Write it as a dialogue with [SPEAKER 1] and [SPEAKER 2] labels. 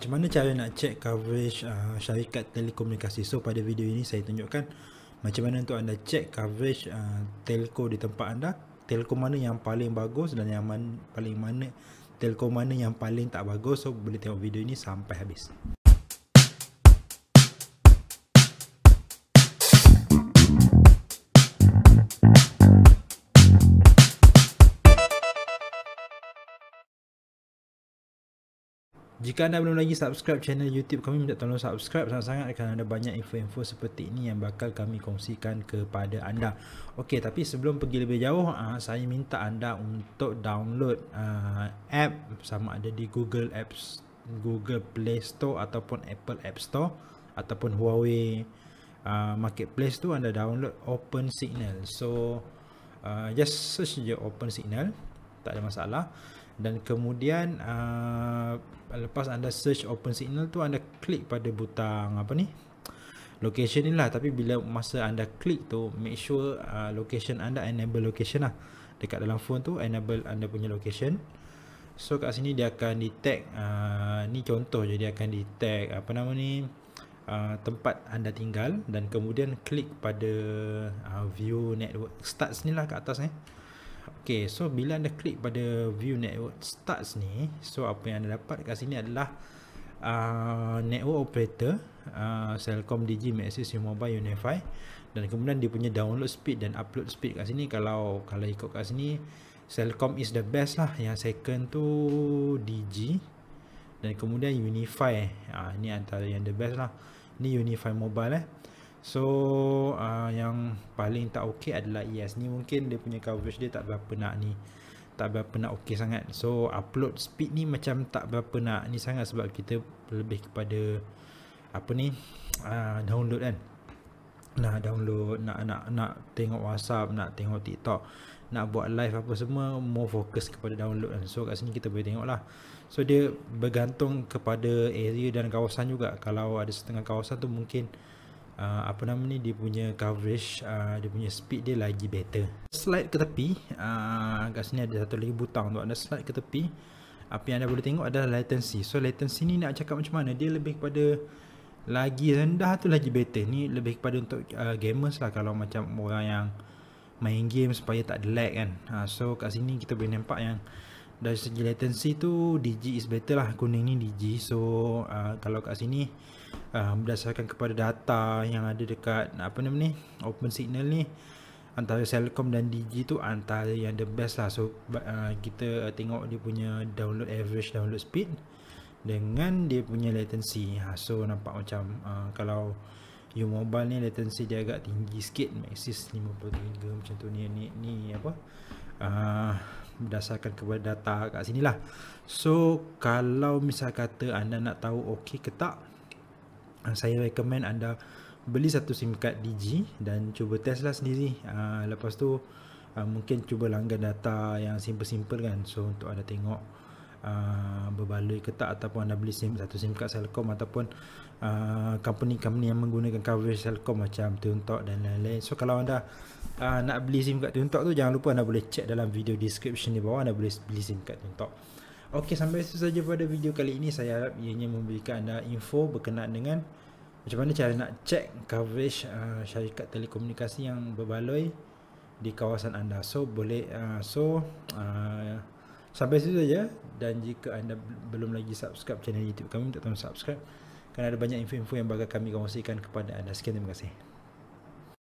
[SPEAKER 1] macam mana cara nak check coverage uh, syarikat telekomunikasi so pada video ini saya tunjukkan macam mana untuk anda check coverage uh, telco di tempat anda telco mana yang paling bagus dan yang man, paling mana telco mana yang paling tak bagus so boleh tengok video ini sampai habis Jika anda belum lagi subscribe channel YouTube kami minta tolong subscribe sangat-sangat kerana ada banyak info-info seperti ini yang bakal kami kongsikan kepada anda. Okey, tapi sebelum pergi lebih jauh, ah, saya minta anda untuk download ah, app sama ada di Google Apps, Google Play Store ataupun Apple App Store ataupun Huawei ah, Marketplace tu anda download Open Signal. So just search je Open Signal, tak ada masalah dan kemudian uh, lepas anda search open signal tu anda klik pada butang apa ni location ni lah tapi bila masa anda klik tu make sure uh, location anda enable location lah dekat dalam phone tu enable anda punya location so kat sini dia akan detect uh, ni contoh je dia akan detect apa nama ni uh, tempat anda tinggal dan kemudian klik pada uh, view network starts ni lah kat atas ni eh. Okay, so bila anda klik pada view network starts ni so apa yang anda dapat kat sini adalah uh, network operator Selcom uh, Digi Maxis Mobile Unify dan kemudian dia punya download speed dan upload speed kat sini kalau kalau ikut kat sini Selcom is the best lah yang second tu DG dan kemudian Unify uh, ah, ni antara yang the best lah ni Unify Mobile eh So uh, yang paling tak okey adalah ES ni mungkin dia punya coverage dia tak berapa nak ni Tak berapa nak okay sangat So upload speed ni macam tak berapa nak ni sangat sebab kita lebih kepada Apa ni uh, download kan Nah download nak nak nak tengok WhatsApp nak tengok TikTok nak buat live apa semua more fokus kepada download kan. So kat sini kita boleh tengok lah. So dia bergantung kepada area dan kawasan juga. Kalau ada setengah kawasan tu mungkin uh, apa nama ni dia punya coverage uh, dia punya speed dia lagi better slide ke tepi uh, kat sini ada satu lagi butang untuk anda slide ke tepi apa yang anda boleh tengok adalah latency so latency ni nak cakap macam mana dia lebih kepada lagi rendah tu lagi better ni lebih kepada untuk uh, gamers lah kalau macam orang yang main game supaya tak ada lag kan uh, so kat sini kita boleh nampak yang dari segi latency tu DG is better lah kuning ni DG so uh, kalau kat sini um, berdasarkan kepada data yang ada dekat apa nama ni open signal ni antara Celcom dan Digi tu antara yang the best lah so uh, kita tengok dia punya download average download speed dengan dia punya latency ha, so nampak macam uh, kalau you mobile ni latency dia agak tinggi sikit maxis 53 macam tu ni ni, ni apa uh, berdasarkan kepada data kat sini lah so kalau misal kata anda nak tahu ok ke tak saya recommend anda beli satu SIM card Digi dan cuba test lah sendiri. Uh, lepas tu uh, mungkin cuba langgan data yang simple-simple kan. So untuk anda tengok uh, berbaloi ke tak ataupun anda beli SIM satu SIM card Celcom ataupun company-company uh, yang menggunakan coverage Celcom macam Tuntok dan lain-lain. So kalau anda uh, nak beli SIM card Tuntok tu jangan lupa anda boleh check dalam video description di bawah anda boleh beli SIM card Tuntok. Okey sampai situ saja pada video kali ini saya harap ianya memberikan anda info berkenaan dengan macam mana cara nak check coverage uh, syarikat telekomunikasi yang berbaloi di kawasan anda. So boleh uh, so uh, sampai situ saja dan jika anda belum lagi subscribe channel YouTube kami untuk tolong subscribe kerana ada banyak info-info yang bakal kami kongsikan kepada anda. Sekian terima kasih.